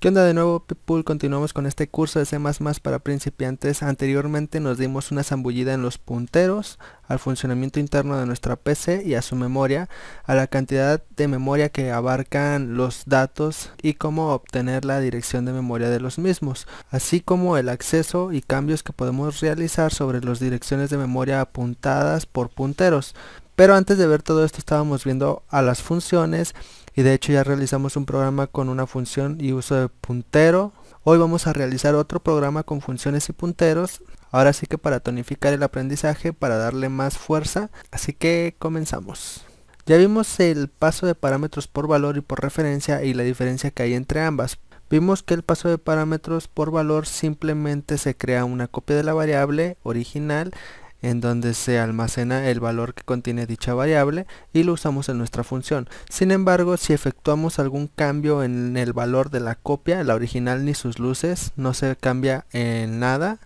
¿Qué onda de nuevo people? Continuamos con este curso de C++ para principiantes. Anteriormente nos dimos una zambullida en los punteros, al funcionamiento interno de nuestra PC y a su memoria, a la cantidad de memoria que abarcan los datos y cómo obtener la dirección de memoria de los mismos, así como el acceso y cambios que podemos realizar sobre las direcciones de memoria apuntadas por punteros. Pero antes de ver todo esto estábamos viendo a las funciones y de hecho ya realizamos un programa con una función y uso de puntero. Hoy vamos a realizar otro programa con funciones y punteros. Ahora sí que para tonificar el aprendizaje, para darle más fuerza. Así que comenzamos. Ya vimos el paso de parámetros por valor y por referencia y la diferencia que hay entre ambas. Vimos que el paso de parámetros por valor simplemente se crea una copia de la variable original en donde se almacena el valor que contiene dicha variable y lo usamos en nuestra función. Sin embargo, si efectuamos algún cambio en el valor de la copia, la original ni sus luces, no se cambia en nada.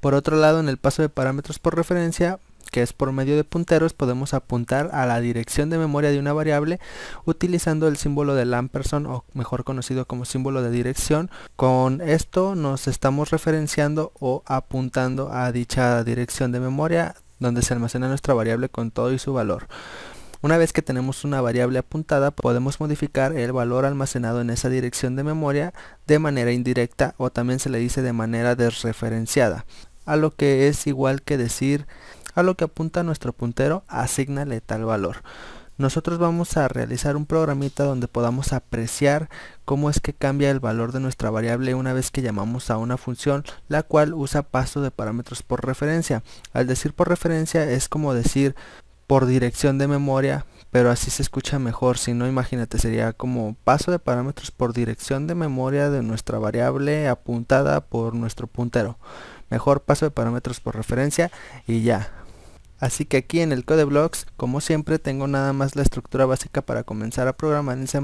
Por otro lado, en el paso de parámetros por referencia, que es por medio de punteros, podemos apuntar a la dirección de memoria de una variable utilizando el símbolo de ampersand o mejor conocido como símbolo de dirección. Con esto nos estamos referenciando o apuntando a dicha dirección de memoria donde se almacena nuestra variable con todo y su valor. Una vez que tenemos una variable apuntada, podemos modificar el valor almacenado en esa dirección de memoria de manera indirecta o también se le dice de manera desreferenciada, a lo que es igual que decir a lo que apunta nuestro puntero, asignale tal valor. Nosotros vamos a realizar un programita donde podamos apreciar cómo es que cambia el valor de nuestra variable una vez que llamamos a una función la cual usa paso de parámetros por referencia. Al decir por referencia es como decir por dirección de memoria pero así se escucha mejor, si no imagínate sería como paso de parámetros por dirección de memoria de nuestra variable apuntada por nuestro puntero. Mejor paso de parámetros por referencia y ya, Así que aquí en el code blocks, como siempre, tengo nada más la estructura básica para comenzar a programar en C++.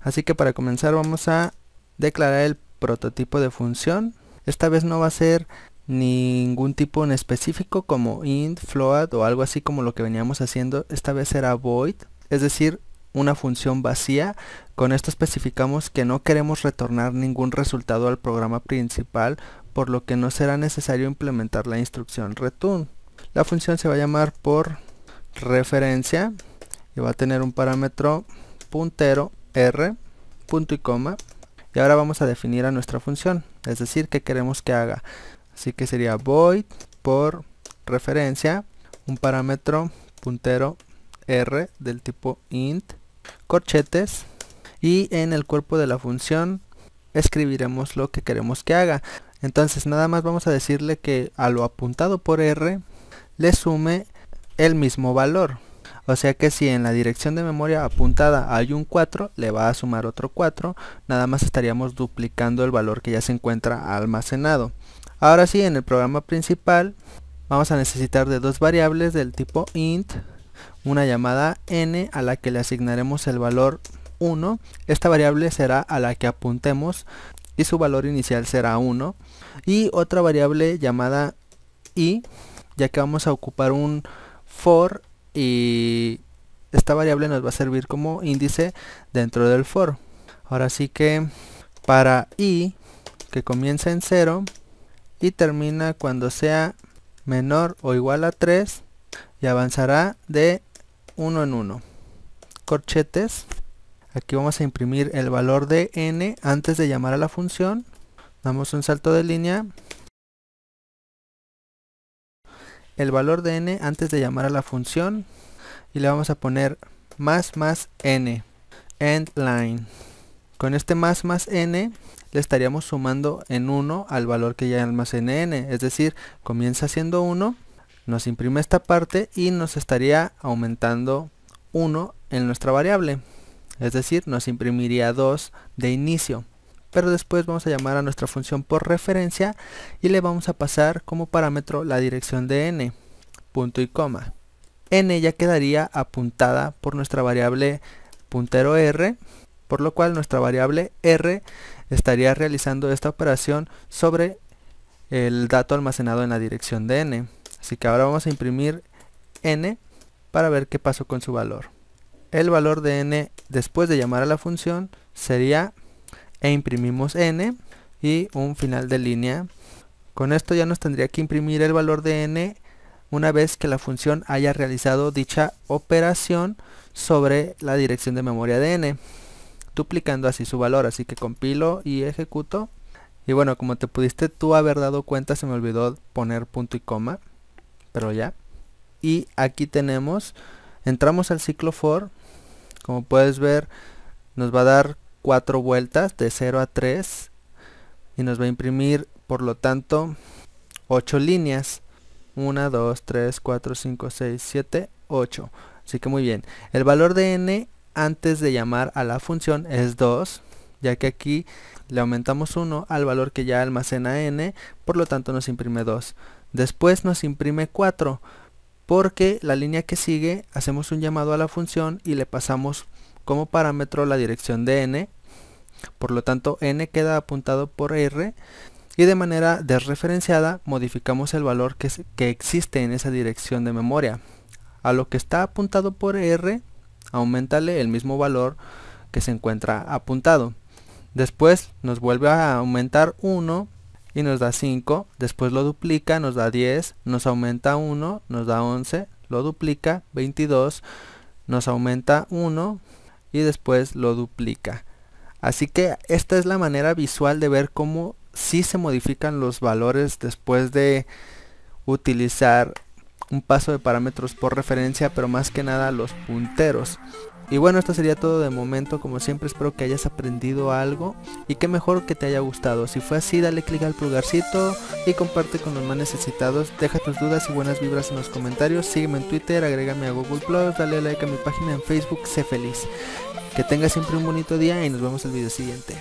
Así que para comenzar vamos a declarar el prototipo de función. Esta vez no va a ser ningún tipo en específico como int, float o algo así como lo que veníamos haciendo. Esta vez será void, es decir, una función vacía. Con esto especificamos que no queremos retornar ningún resultado al programa principal, por lo que no será necesario implementar la instrucción return. La función se va a llamar por referencia y va a tener un parámetro puntero r, punto y coma. Y ahora vamos a definir a nuestra función, es decir, que queremos que haga. Así que sería void por referencia, un parámetro puntero r del tipo int, corchetes y en el cuerpo de la función escribiremos lo que queremos que haga. Entonces nada más vamos a decirle que a lo apuntado por r le sume el mismo valor. O sea que si en la dirección de memoria apuntada hay un 4, le va a sumar otro 4. Nada más estaríamos duplicando el valor que ya se encuentra almacenado. Ahora sí, en el programa principal vamos a necesitar de dos variables del tipo int, una llamada n a la que le asignaremos el valor 1. Esta variable será a la que apuntemos y su valor inicial será 1. Y otra variable llamada i ya que vamos a ocupar un for y esta variable nos va a servir como índice dentro del for. Ahora sí que para i que comienza en 0 y termina cuando sea menor o igual a 3 y avanzará de 1 en 1. Corchetes. Aquí vamos a imprimir el valor de n antes de llamar a la función. Damos un salto de línea el valor de n antes de llamar a la función y le vamos a poner más más n end line con este más más n le estaríamos sumando en 1 al valor que ya más n es decir comienza siendo 1 nos imprime esta parte y nos estaría aumentando 1 en nuestra variable es decir nos imprimiría 2 de inicio pero después vamos a llamar a nuestra función por referencia y le vamos a pasar como parámetro la dirección de n, punto y coma. n ya quedaría apuntada por nuestra variable puntero r, por lo cual nuestra variable r estaría realizando esta operación sobre el dato almacenado en la dirección de n. Así que ahora vamos a imprimir n para ver qué pasó con su valor. El valor de n después de llamar a la función sería e imprimimos n y un final de línea. Con esto ya nos tendría que imprimir el valor de n una vez que la función haya realizado dicha operación sobre la dirección de memoria de n, duplicando así su valor. Así que compilo y ejecuto. Y bueno, como te pudiste tú haber dado cuenta, se me olvidó poner punto y coma, pero ya. Y aquí tenemos, entramos al ciclo for, como puedes ver, nos va a dar 4 vueltas de 0 a 3 y nos va a imprimir por lo tanto 8 líneas 1, 2, 3, 4, 5, 6, 7, 8 así que muy bien el valor de n antes de llamar a la función es 2 ya que aquí le aumentamos 1 al valor que ya almacena n por lo tanto nos imprime 2 después nos imprime 4 porque la línea que sigue hacemos un llamado a la función y le pasamos como parámetro la dirección de n, por lo tanto n queda apuntado por r y de manera desreferenciada modificamos el valor que, que existe en esa dirección de memoria. A lo que está apuntado por r, aumentale el mismo valor que se encuentra apuntado. Después nos vuelve a aumentar 1 y nos da 5, después lo duplica, nos da 10, nos aumenta 1, nos da 11, lo duplica, 22, nos aumenta 1, y después lo duplica. Así que esta es la manera visual de ver cómo si se modifican los valores después de utilizar un paso de parámetros por referencia, pero más que nada los punteros. Y bueno, esto sería todo de momento, como siempre espero que hayas aprendido algo y que mejor que te haya gustado. Si fue así, dale click al pulgarcito y comparte con los más necesitados. Deja tus dudas y buenas vibras en los comentarios, sígueme en Twitter, agrégame a Google Plus, dale like a mi página en Facebook, sé feliz. Que tengas siempre un bonito día y nos vemos el video siguiente.